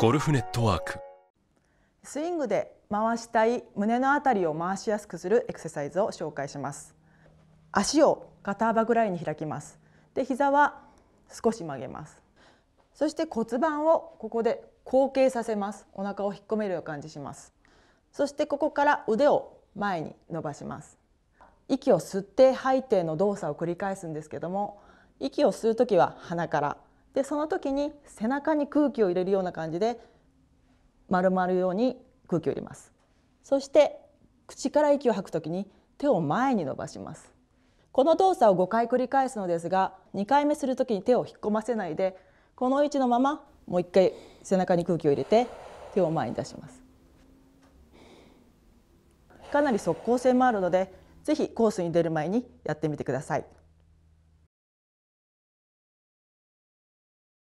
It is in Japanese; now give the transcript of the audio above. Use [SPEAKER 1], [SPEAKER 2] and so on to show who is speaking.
[SPEAKER 1] ゴルフネットワーク
[SPEAKER 2] スイングで回したい胸のあたりを回しやすくするエクササイズを紹介します足を肩幅ぐらいに開きますで膝は少し曲げますそして骨盤をここで後傾させますお腹を引っ込めるような感じしますそしてここから腕を前に伸ばします息を吸って吐いての動作を繰り返すんですけども息を吸う時は鼻からでその時に背中に空気を入れるような感じで丸まるように空気を入れますそして口から息を吐く時に手を前に伸ばしますこの動作を5回繰り返すのですが2回目する時に手を引っ込ませないでこの位置のままもう一回背中に空気を入れて手を前に出しますかなり速効性もあるのでぜひコースに出る前にやってみてください。